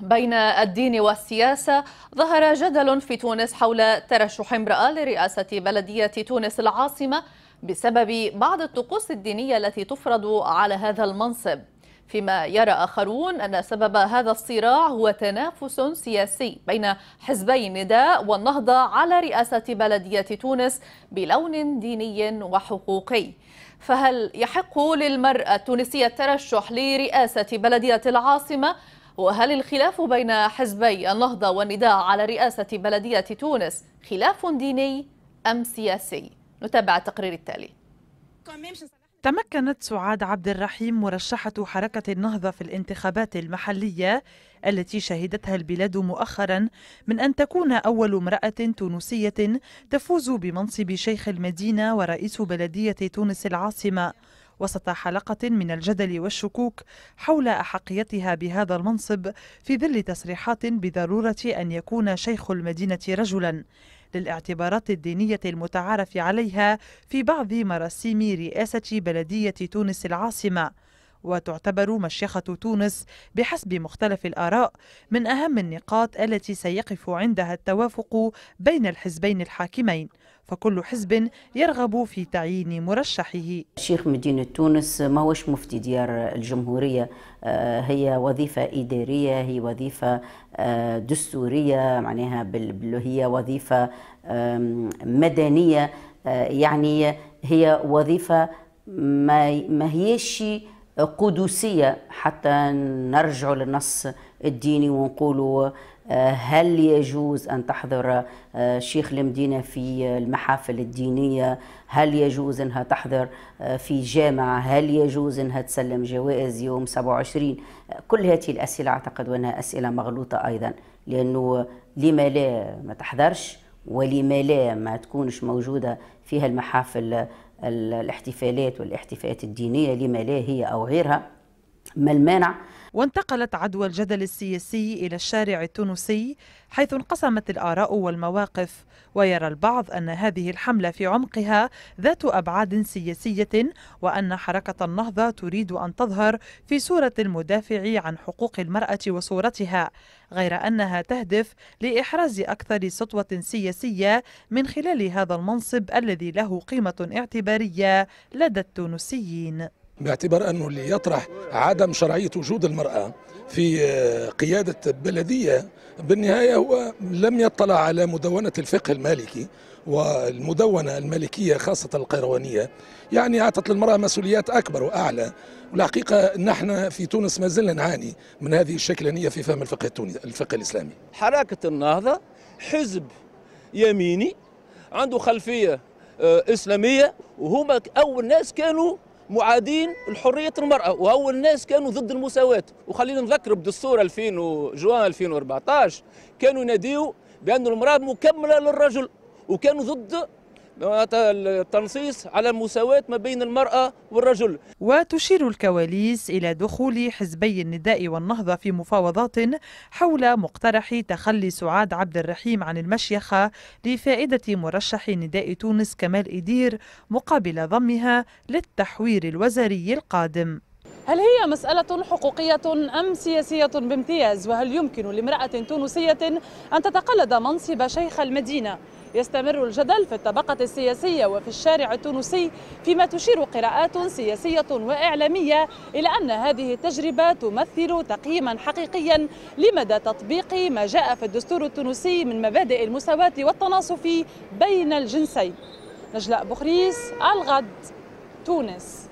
بين الدين والسياسة ظهر جدل في تونس حول ترشح امرأة لرئاسة بلدية تونس العاصمة بسبب بعض الطقوس الدينية التي تفرض على هذا المنصب فيما يرى آخرون أن سبب هذا الصراع هو تنافس سياسي بين حزبي النداء والنهضة على رئاسة بلدية تونس بلون ديني وحقوقي فهل يحق للمرأة التونسية الترشح لرئاسة بلدية العاصمة وهل الخلاف بين حزبي النهضة والنداء على رئاسة بلدية تونس خلاف ديني أم سياسي؟ نتابع التقرير التالي تمكنت سعاد عبد الرحيم مرشحة حركة النهضة في الانتخابات المحلية التي شهدتها البلاد مؤخرا من أن تكون أول امرأة تونسية تفوز بمنصب شيخ المدينة ورئيس بلدية تونس العاصمة وسط حلقة من الجدل والشكوك حول أحقيتها بهذا المنصب في ظل تصريحات بضرورة أن يكون شيخ المدينة رجلا للاعتبارات الدينية المتعارف عليها في بعض مراسيم رئاسة بلدية تونس العاصمة وتعتبر مشيخة تونس بحسب مختلف الآراء من أهم النقاط التي سيقف عندها التوافق بين الحزبين الحاكمين فكل حزب يرغب في تعيين مرشحه شيخ مدينة تونس ما هوش مفتي ديار الجمهورية آه، هي وظيفة إدارية هي وظيفة آه، دستورية معناها هي وظيفة مدنية آه، يعني هي وظيفة ما ما هيش قدسية حتى نرجع للنص الديني ونقولوا آه، هل يجوز أن تحضر آه، شيخ المدينة في المحافل الدينية هل يجوز أنها تحضر آه، في جامعة هل يجوز أنها تسلم جوائز يوم 27 كل هذه الأسئلة أعتقد أنها أسئلة مغلوطة أيضا لأنه لما لا ما تحضرش ولما لا ما تكونش موجودة فيها المحافل الاحتفالات والاحتفالات الدينية هي أو غيرها ما المانع وانتقلت عدوى الجدل السياسي إلى الشارع التونسي حيث انقسمت الآراء والمواقف ويرى البعض أن هذه الحملة في عمقها ذات أبعاد سياسية وأن حركة النهضة تريد أن تظهر في صورة المدافع عن حقوق المرأة وصورتها غير أنها تهدف لإحراز أكثر سطوة سياسية من خلال هذا المنصب الذي له قيمة اعتبارية لدى التونسيين باعتبار أنه اللي يطرح عدم شرعية وجود المرأة في آه، قيادة بلدية بالنهاية هو لم يطلع على مدونة الفقه المالكي والمدونة المالكية خاصة القيروانية يعني أعطت للمرأة مسؤوليات أكبر وأعلى والحقيقة نحن في تونس ما زلنا نعاني من هذه الشكلانية في فهم الفقه التونسي الفقه الإسلامي حركة النهضة حزب يميني عنده خلفية آه، إسلامية وهما أول ناس كانوا معادين لحريه المراه وأول الناس كانوا ضد المساواه وخلينا نذكر بدستور 2000 جوان 2014 كانوا يناديوا بان المراه مكمله للرجل وكانوا ضد التنصيص على المساواة ما بين المرأة والرجل وتشير الكواليس إلى دخول حزبي النداء والنهضة في مفاوضات حول مقترح تخلي سعاد عبد الرحيم عن المشيخة لفائدة مرشح نداء تونس كمال إدير مقابل ضمها للتحوير الوزاري القادم هل هي مسألة حقوقية أم سياسية بامتياز وهل يمكن لامرأة تونسية أن تتقلد منصب شيخ المدينة يستمر الجدل في الطبقة السياسية وفي الشارع التونسي فيما تشير قراءات سياسية وإعلامية إلى أن هذه التجربة تمثل تقييما حقيقيا لمدى تطبيق ما جاء في الدستور التونسي من مبادئ المساواة والتناصف بين الجنسين نجلاء بخريس الغد تونس